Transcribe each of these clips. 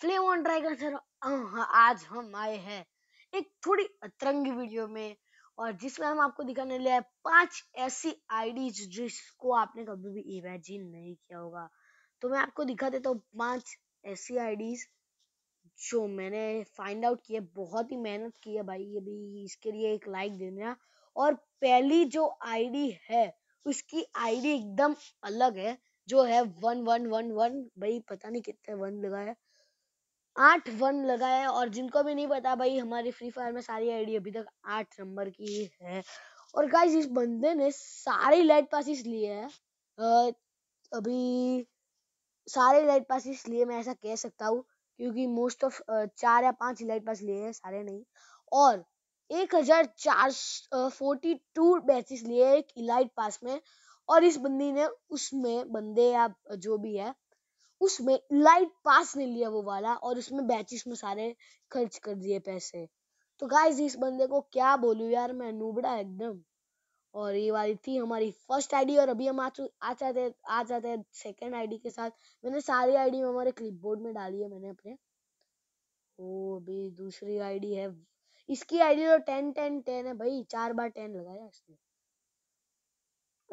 flame on dragon sir आज हम आए हैं एक थोड़ी अतरंगी वीडियो में और जिसमें हम आपको दिखाने लिया है पांच ऐसी आईडीज जिसको आपने कभी भी इमेजिन नहीं किया होगा तो मैं आपको दिखा देता हूँ पांच ऐसी आईडीज जो मैंने फाइंड आउट किए बहुत ही मेहनत की है भाई ये भी इसके लिए एक लाइक दे देना और पहली जो आईडी है उसकी आईडी एकदम अलग है जो है वन वन वन वन भाई पता नहीं कितने वन लगा है आठ वन लगाया और जिनको भी नहीं पता भाई हमारी फ्री फायर में सारी आईडी अभी तक आठ नंबर की है और गाइज इस बंदे ने सारे लाइट पासिस लिए हैं अभी सारे लाइट पासिस लिए मैं ऐसा कह सकता हूँ क्योंकि मोस्ट ऑफ चार या पांच लाइट पास लिए हैं सारे नहीं और एक हजार चार फोर्टी टू बैचेस लिए एक इलाइट पास में और इस बंदी ने उसमें बंदे या जो भी है उसमें लाइट पास ने लिया वो वाला और उसमें बैचिस में सारे खर्च कर दिए पैसे तो गाइज इस बंदे को क्या बोलूँ यार मैं नूबड़ा एकदम और ये वाली थी हमारी फर्स्ट आईडी और अभी हम आ जाते आ जाते हैं सेकेंड आईडी के साथ मैंने सारी आईडी डी हमारे क्लिप बोर्ड में डाली है मैंने अपने ओ अभी दूसरी आईडी है इसकी आईडी तो टेन टेन टेन है भाई चार बार टेन लगाया इसने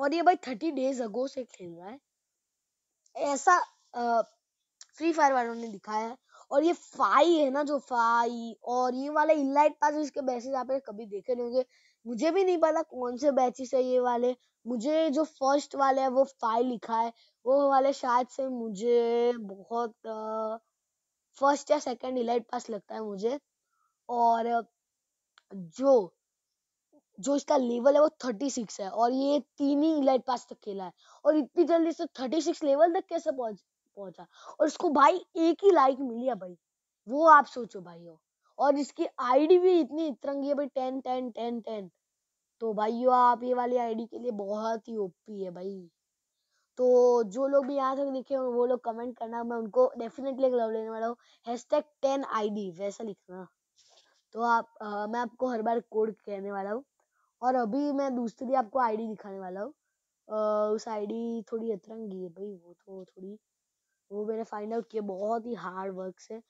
और ये भाई थर्टी डेज अगो से खेल रहा है ऐसा फ्री फायर वालों ने दिखाया है और ये फाई है ना जो फाई और ये वाले इनलाइट पास इसके बैचेस आपने कभी देखे नहीं होंगे मुझे भी नहीं पता कौन से बैचेस है ये वाले मुझे जो फर्स्ट वाले है वो फाई लिखा है वो वाले शायद से मुझे बहुत फर्स्ट या सेकंड इलाइट पास लगता है मुझे और जो जो इसका लेवल है वो थर्टी सिक्स है और ये तीन ही इलाइट पास तक खेला है और इतनी जल्दी से थर्टी सिक्स लेवल तक कैसे पहुंच पहुंचा और इसको भाई एक ही लाइक मिली है भाई वो आप सोचो भाई हो और इसकी आईडी भी इतनी इतरंगी है भाई टेन टेन टेन टेन तो भाई यो आप ये वाली आईडी के लिए बहुत ही ओपी है भाई तो जो लोग भी यहाँ तक देखे वो लोग कमेंट करना मैं उनको डेफिनेटली एक लव लेने वाला हूँ hashtag ten ID वैसा लिखना तो आप आ, मैं आपको हर बार कोड कहने वाला हूँ और अभी मैं दूसरी आपको आईडी दिखाने वाला हूँ उस आईडी थोड़ी अतरंगी है भाई वो तो थोड़ी वो मैंने फाइंड आउट किया बहुत ही हार्ड वर्क से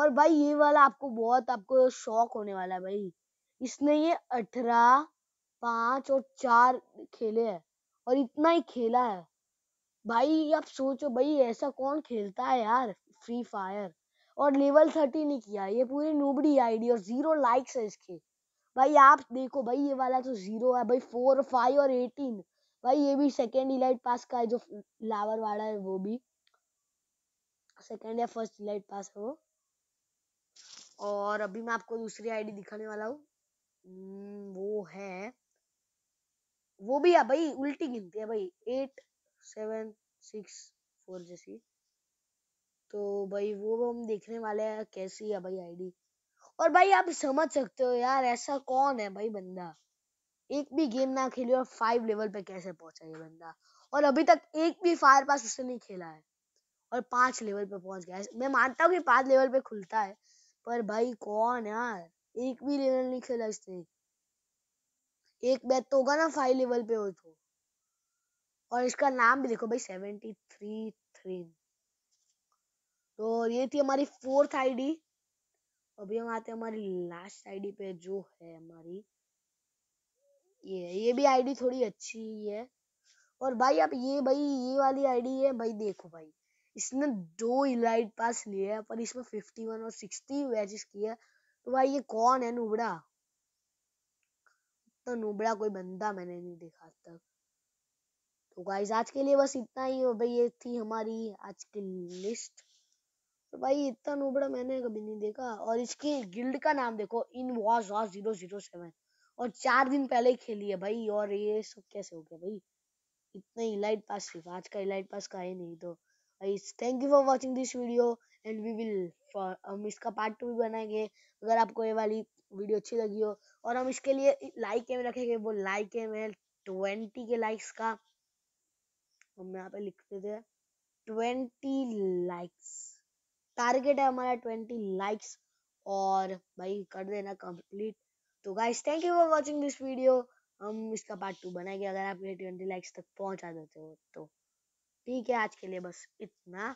और भाई ये वाला आपको बहुत आपको शौक होने वाला है भाई इसने ये अठारह पांच और चार खेले है और इतना ही खेला है भाई आप सोचो भाई ऐसा कौन खेलता है यार फ्री फायर और लेवल थर्टी नहीं किया ये पूरी नूबड़ी आईडी और जीरो लाइक्स है इसके भाई आप देखो भाई ये वाला तो जीरो है भाई फोर फाइव और एटीन भाई ये भी सेकेंड इलाइट पास का है जो लावर वाला है वो भी सेकेंड या फर्स्ट लाइट पास हो और अभी मैं आपको दूसरी आईडी दिखाने वाला हूँ हम्म, वो है वो भी है भाई उल्टी गिनती है भाई एट सेवन सिक्स फोर जैसी तो भाई वो हम देखने वाले हैं कैसी है भाई आईडी और भाई आप समझ सकते हो यार ऐसा कौन है भाई बंदा एक भी गेम ना खेली और फाइव लेवल पे कैसे पहुंचा ये बंदा और अभी तक एक भी फायर पास उसने नहीं खेला है और पांच लेवल पे पहुंच गया मैं मानता हूँ कि पांच लेवल पे खुलता है पर भाई कौन यार एक भी लेवल नहीं खेला इसने एक बैच तो होगा ना फाइव लेवल पे हो तो और इसका नाम भी देखो भाई सेवेंटी थ्री थ्री तो ये थी हमारी फोर्थ आईडी अभी हम आते हैं हमारी लास्ट आईडी पे जो है हमारी ये ये भी आईडी थोड़ी अच्छी है और भाई आप ये भाई ये वाली आईडी है भाई देखो भाई इसने दो इलाइट पास लिए है पर इसमें फिफ्टी वन और 60 मैचेस किए तो भाई ये कौन है नुबड़ा तो नुबड़ा कोई बंदा मैंने नहीं देखा तक तो गाइज आज के लिए बस इतना ही भाई ये थी हमारी आज की लिस्ट तो भाई इतना नुबड़ा मैंने कभी नहीं देखा और इसकी गिल्ड का नाम देखो इन वॉज वॉज जीरो जीरो सेवन और चार दिन पहले ही खेली है भाई और ये सब कैसे हो गया भाई इतना इलाइट पास सिर्फ आज का इलाइट पास का है नहीं तो guys thank you for watching this video and we will हम इसका पार्ट टू भी बनाएंगे अगर आपको ये वाली वीडियो अच्छी लगी हो और हम इसके लिए लाइक एम रखेंगे वो लाइक एम है ट्वेंटी के लाइक्स का हम यहाँ पे लिख देते हैं ट्वेंटी लाइक्स टारगेट है हमारा ट्वेंटी लाइक्स और भाई कर देना कंप्लीट तो guys thank you for watching this video हम इसका पार्ट टू बनाएंगे अगर आप ये ट्वेंटी लाइक्स तक पहुंचा देते हो तो ठीक है आज के लिए बस इतना